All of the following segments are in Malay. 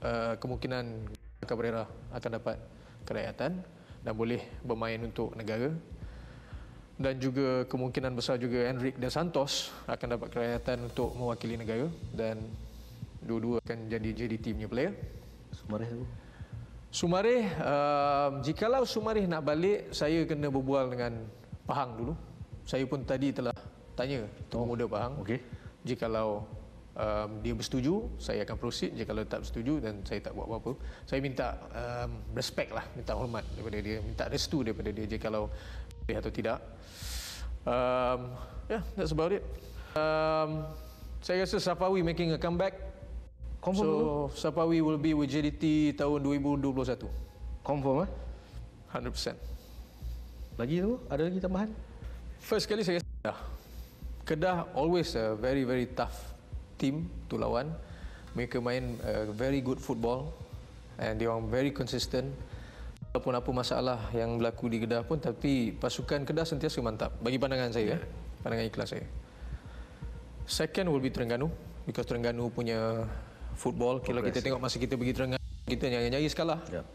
Eh, kemungkinan Cabrera akan dapat kerakyatan dan boleh bermain untuk negara dan juga kemungkinan besar juga Enric dan Santos akan dapat kerakyatan untuk mewakili negara dan dua-dua akan jadi JDT punya player Sumareh tu Sumareh uh, jikalau Sumareh nak balik saya kena berbual dengan Pahang dulu saya pun tadi telah tanya oh. pemuda Pahang okay. jikalau um, dia bersetuju saya akan proceed jika kalau tak bersetuju dan saya tak buat apa-apa saya minta um, respect lah minta hormat daripada dia minta restu daripada dia jika kalau boleh atau tidak um, ya yeah, that's about it um, saya rasa Safawi making a comeback confirm so dulu. Safawi will be with JDT tahun 2021 confirm eh 100% lagi tu ada lagi tambahan first kali saya Kedah always a very very tough team tu lawan mereka main uh, very good football and they are very consistent walaupun apa masalah yang berlaku di Kedah pun tapi pasukan Kedah sentiasa mantap bagi pandangan saya yeah. pandangan ikhlas saya second will be Terengganu because Terengganu punya football Progress. kalau kita tengok masa kita pergi Terengganu kita nyanyi-nyanyi sekala. yeah.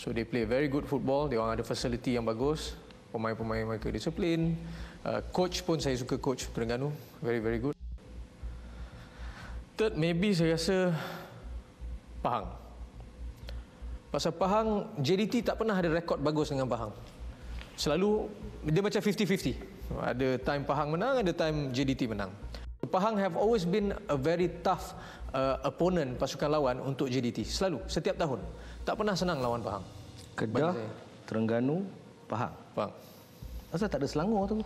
so they play very good football dia orang ada facility yang bagus pemain-pemain mereka disiplin uh, coach pun saya suka coach Terengganu very very good Third, maybe saya rasa Pahang. Pasal Pahang, JDT tak pernah ada rekod bagus dengan Pahang. Selalu, dia macam 50-50. Ada time Pahang menang, ada time JDT menang. Pahang have always been a very tough uh, opponent pasukan lawan untuk JDT. Selalu, setiap tahun. Tak pernah senang lawan Pahang. Kedah, Terengganu, Pahang. Pahang. Kenapa tak ada Selangor tu?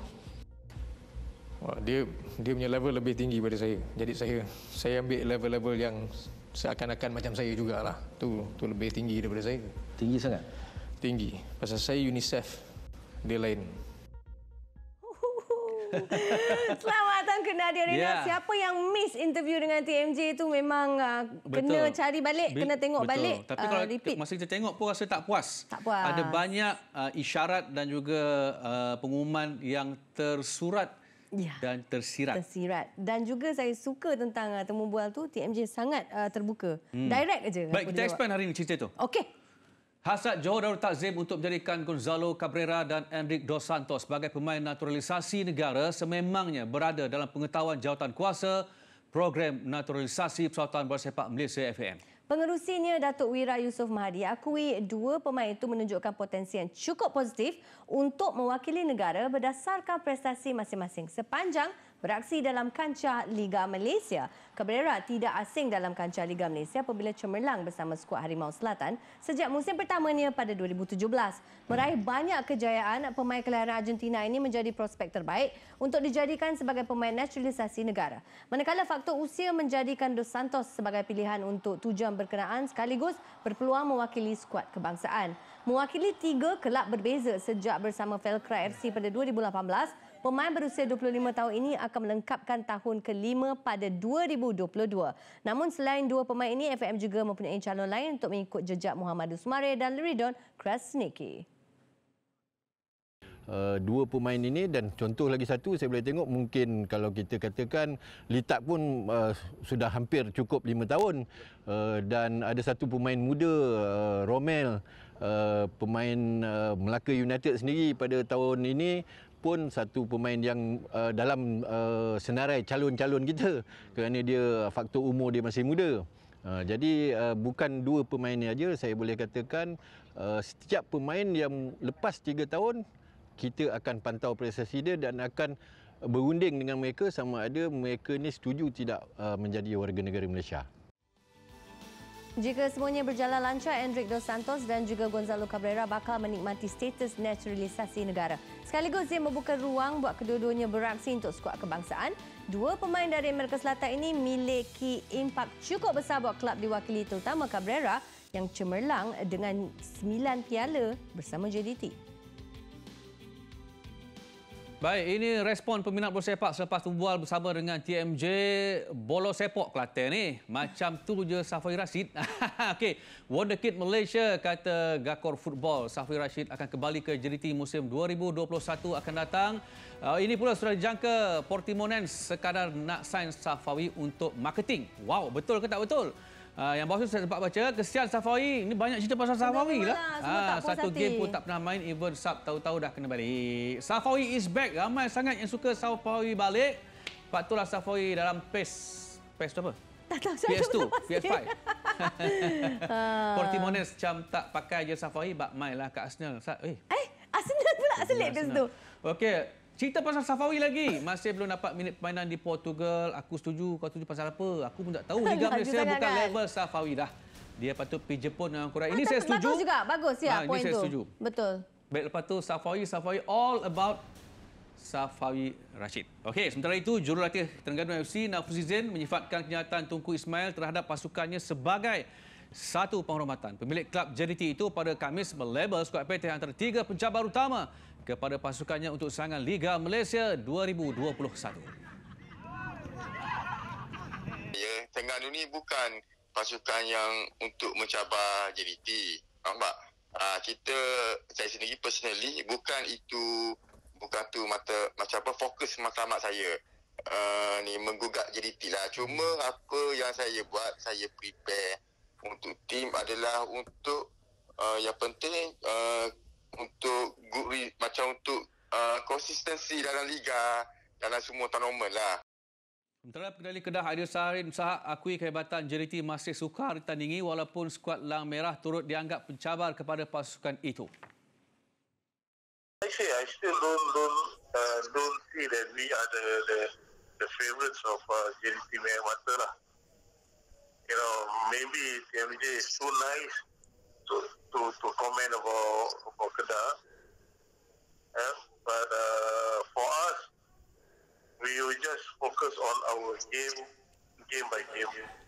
dia dia punya level lebih tinggi pada saya. Jadi saya saya ambil level-level yang seakan-akan macam saya jugalah. Tu tu lebih tinggi daripada saya. Tinggi sangat. Tinggi. Pasal saya UNICEF dia lain. Selamat datang ke Nadia Rina. Yeah. Siapa yang miss interview dengan TMJ itu memang uh, kena cari balik, Be kena tengok betul. balik. Tapi uh, kalau repeat. masa kita tengok pun rasa tak puas. Tak puas. Ada banyak uh, isyarat dan juga uh, pengumuman yang tersurat ya. dan tersirat. Tersirat. Dan juga saya suka tentang uh, ah, temu bual tu TMJ sangat uh, terbuka. Hmm. Direct aja. Baik, kita expand hari ini cerita tu. Okey. Hasrat Johor Darul Takzim untuk menjadikan Gonzalo Cabrera dan Enric Dos Santos sebagai pemain naturalisasi negara sememangnya berada dalam pengetahuan jawatan kuasa program naturalisasi Persatuan Bola Sepak Malaysia FAM. Penerusinya Datuk Wira Yusof Mahadi akui dua pemain itu menunjukkan potensi yang cukup positif untuk mewakili negara berdasarkan prestasi masing-masing sepanjang beraksi dalam kancah Liga Malaysia. Cabrera tidak asing dalam kancah Liga Malaysia apabila cemerlang bersama skuad Harimau Selatan sejak musim pertamanya pada 2017. Meraih banyak kejayaan, pemain kelahiran Argentina ini menjadi prospek terbaik untuk dijadikan sebagai pemain naturalisasi negara. Manakala faktor usia menjadikan Dos Santos sebagai pilihan untuk tujuan berkenaan sekaligus berpeluang mewakili skuad kebangsaan. Mewakili tiga kelab berbeza sejak bersama Felcra FC pada 2018, pemain berusia 25 tahun ini akan melengkapkan tahun kelima pada 2022. Namun selain dua pemain ini, FM juga mempunyai calon lain untuk mengikut jejak Muhammad Usmare dan Liridon Krasniki uh, dua pemain ini dan contoh lagi satu saya boleh tengok mungkin kalau kita katakan Litak pun uh, sudah hampir cukup lima tahun uh, dan ada satu pemain muda uh, Romel uh, pemain uh, Melaka United sendiri pada tahun ini pun satu pemain yang uh, dalam uh, senarai calon-calon kita kerana dia faktor umur dia masih muda. Uh, jadi uh, bukan dua pemain ini aja saya boleh katakan uh, setiap pemain yang lepas 3 tahun kita akan pantau prestasi dia dan akan berunding dengan mereka sama ada mereka ni setuju tidak uh, menjadi warga negara Malaysia. Jika semuanya berjalan lancar, Hendrik Dos Santos dan juga Gonzalo Cabrera bakal menikmati status naturalisasi negara. Sekaligus dia membuka ruang buat kedua-duanya beraksi untuk skuad kebangsaan. Dua pemain dari Amerika Selatan ini miliki impak cukup besar buat kelab diwakili terutama Cabrera yang cemerlang dengan sembilan piala bersama JDT. Baik, ini respon peminat bola sepak selepas berbual bersama dengan TMJ Bola Sepak Kelantan ni. Macam tu je Safi Rashid. Okey, Wonder Kid Malaysia kata Gakor Football Safi Rashid akan kembali ke JDT musim 2021 akan datang. Uh, ini pula sudah dijangka Portimonense sekadar nak sign Safawi untuk marketing. Wow, betul ke tak betul? Uh, yang bosnya saya sempat baca, kesian Safawi. Ini banyak cerita pasal Safawi lah. lah ah, satu hati. game pun tak pernah main, even sub tahu-tahu dah kena balik. Safawi is back. Ramai sangat yang suka Safawi balik. Patutlah Safawi dalam PES. PES apa? Tak tahu, saya PS2, PS5. Portimones macam tak pakai je Safawi, but main lah kat Arsenal. Eh, eh Arsenal pula selit PES tu. Okey, Cerita pasal Safawi lagi. Masih belum dapat minit permainan di Portugal. Aku setuju. Kau setuju pasal apa? Aku pun tak tahu. Liga Malaysia bukan kan? level Safawi dah. Dia patut pergi Jepun dengan kurang. Ini ah, saya setuju. Bagus juga. Bagus ya ha, ah, poin itu. Ini saya setuju. Betul. Baik, lepas itu Safawi, Safawi all about Safawi Rashid. Okey, sementara itu jurulatih Terengganu FC Nafuzizin menyifatkan kenyataan Tunku Ismail terhadap pasukannya sebagai satu penghormatan. Pemilik klub JDT itu pada Kamis melabel skuad PT antara tiga pencabar utama kepada pasukannya untuk serangan Liga Malaysia 2021. Ya, Tengganu ni bukan pasukan yang untuk mencabar JDT. Nampak? Uh, ah, kita, saya sendiri personally, bukan itu, bukan tu mata, macam apa, fokus matlamat saya. Uh, ni menggugat JDT lah. Cuma apa yang saya buat, saya prepare untuk tim adalah untuk uh, yang penting uh, untuk good re- macam untuk uh, konsistensi dalam liga dalam semua tournament lah. Sementara pengendali Kedah Adil Sarin Sahak akui kehebatan JDT masih sukar ditandingi walaupun skuad Lang Merah turut dianggap pencabar kepada pasukan itu. I I still don't don't uh, don't see that we are the the, the favourites of uh, JDT Merah lah. You know, maybe TMJ is too nice to to to comment about about Kedah. have. But uh, for us, we will just focus on our game, game by game.